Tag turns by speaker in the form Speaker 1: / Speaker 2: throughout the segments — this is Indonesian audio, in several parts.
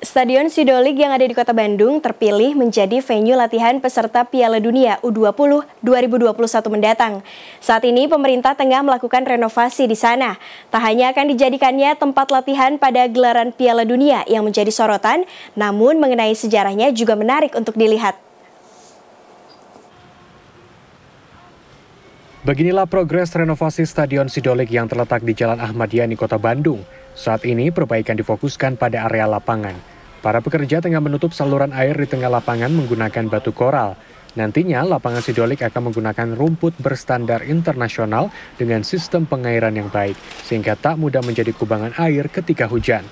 Speaker 1: Stadion Sidolik yang ada di Kota Bandung terpilih menjadi venue latihan peserta Piala Dunia U20 2021 mendatang. Saat ini pemerintah tengah melakukan renovasi di sana. Tak hanya akan dijadikannya tempat latihan pada gelaran Piala Dunia yang menjadi sorotan, namun mengenai sejarahnya juga menarik untuk dilihat. Beginilah progres renovasi Stadion Sidolik yang terletak di Jalan Ahmad Yani, Kota Bandung. Saat ini perbaikan difokuskan pada area lapangan. Para pekerja tengah menutup saluran air di tengah lapangan menggunakan batu koral. Nantinya lapangan Sidolik akan menggunakan rumput berstandar internasional dengan sistem pengairan yang baik, sehingga tak mudah menjadi kubangan air ketika hujan.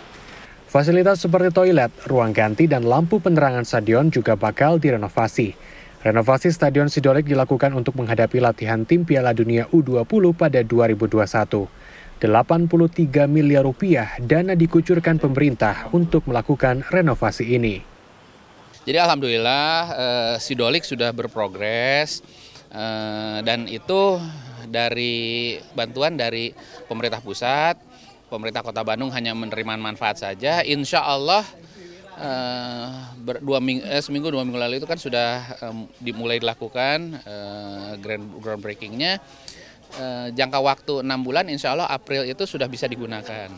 Speaker 1: Fasilitas seperti toilet, ruang ganti, dan lampu penerangan stadion juga bakal direnovasi. Renovasi Stadion Sidolik dilakukan untuk menghadapi latihan tim Piala Dunia U20 pada 2021. 83 miliar rupiah dana dikucurkan pemerintah untuk melakukan renovasi ini.
Speaker 2: Jadi alhamdulillah eh, Sidolik sudah berprogres eh, dan itu dari bantuan dari pemerintah pusat, pemerintah kota Bandung hanya menerima manfaat saja. Insya Allah eh, ber, dua minggu, eh, seminggu dua minggu lalu itu kan sudah eh, dimulai dilakukan eh, grand groundbreakingnya Eh, jangka waktu enam bulan insya Allah April itu sudah bisa digunakan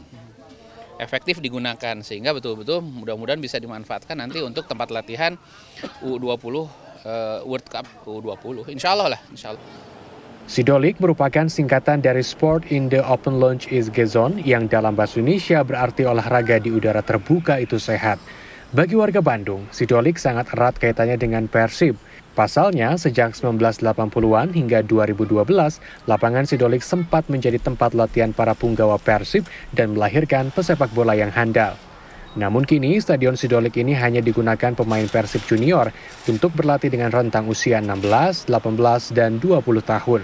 Speaker 2: efektif digunakan sehingga betul-betul mudah-mudahan bisa dimanfaatkan nanti untuk tempat latihan U20 uh, eh, World Cup U20. Insya Allah lah, insya Allah.
Speaker 1: Sidolik merupakan singkatan dari Sport in the Open Launch is Gezon yang dalam bahasa Indonesia berarti olahraga di udara terbuka itu sehat. Bagi warga Bandung, Sidolik sangat erat kaitannya dengan Persib. Pasalnya, sejak 1980-an hingga 2012, lapangan Sidolik sempat menjadi tempat latihan para punggawa Persib dan melahirkan pesepak bola yang handal. Namun kini, Stadion Sidolik ini hanya digunakan pemain Persib Junior untuk berlatih dengan rentang usia 16, 18, dan 20 tahun.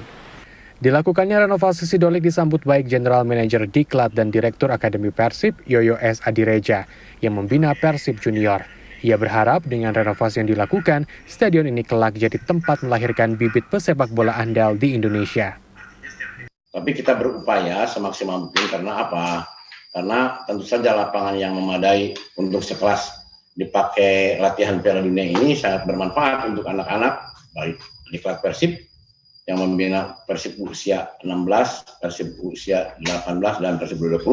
Speaker 1: Dilakukannya renovasi Sidolik disambut baik General Manager Diklat dan Direktur Akademi Persib Yoyo S. Adireja yang membina Persib Junior. Ia berharap dengan renovasi yang dilakukan, stadion ini kelak jadi tempat melahirkan bibit pesepak bola andal di Indonesia.
Speaker 3: Tapi kita berupaya semaksimal mungkin karena apa? Karena tentu saja lapangan yang memadai untuk sekelas dipakai latihan Piala Dunia ini sangat bermanfaat untuk anak-anak baik di klub Persib yang membina Persib usia 16, Persib usia 18 dan Persib 20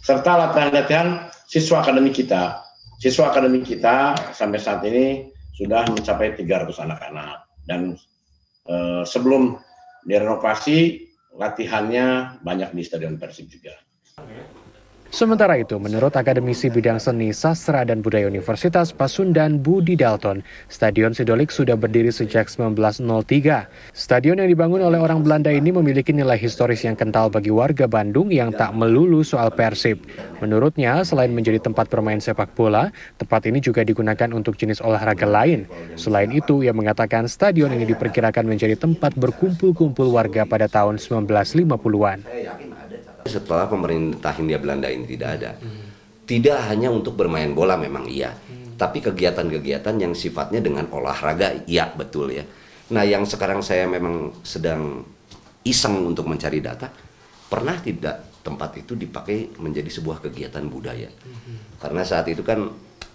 Speaker 3: serta latihan-latihan siswa akademi kita. Siswa akademi kita sampai saat ini sudah mencapai 300 anak-anak dan eh, sebelum direnovasi latihannya banyak di Stadion Persib juga.
Speaker 1: Sementara itu, menurut akademisi bidang seni, sastra, dan budaya Universitas Pasundan Budi Dalton, Stadion Sidolik sudah berdiri sejak 1903. Stadion yang dibangun oleh orang Belanda ini memiliki nilai historis yang kental bagi warga Bandung yang tak melulu soal Persib. Menurutnya, selain menjadi tempat bermain sepak bola, tempat ini juga digunakan untuk jenis olahraga lain. Selain itu, ia mengatakan stadion ini diperkirakan menjadi tempat berkumpul-kumpul warga pada tahun 1950-an.
Speaker 4: Setelah pemerintah Hindia Belanda ini tidak ada, hmm. tidak hanya untuk bermain bola memang iya, hmm. tapi kegiatan-kegiatan yang sifatnya dengan olahraga iya betul ya. Nah yang sekarang saya memang sedang iseng untuk mencari data, pernah tidak tempat itu dipakai menjadi sebuah kegiatan budaya? Hmm. Karena saat itu kan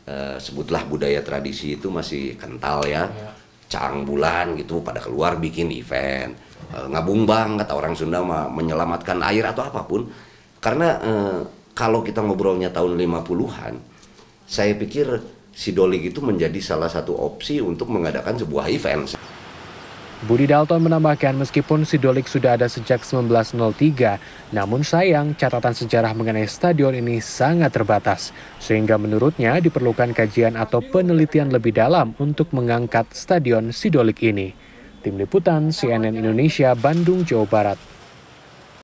Speaker 4: e, sebutlah budaya tradisi itu masih kental ya. ya carang bulan gitu pada keluar bikin event e, bang kata orang Sunda mah menyelamatkan air atau apapun karena e, kalau kita ngobrolnya tahun 50-an saya pikir si Doli itu menjadi salah satu opsi untuk mengadakan sebuah event
Speaker 1: Budi Dalton menambahkan meskipun Sidolik sudah ada sejak 1903, namun sayang catatan sejarah mengenai stadion ini sangat terbatas, sehingga menurutnya diperlukan kajian atau penelitian lebih dalam untuk mengangkat stadion Sidolik ini. Tim Liputan CNN Indonesia, Bandung, Jawa Barat.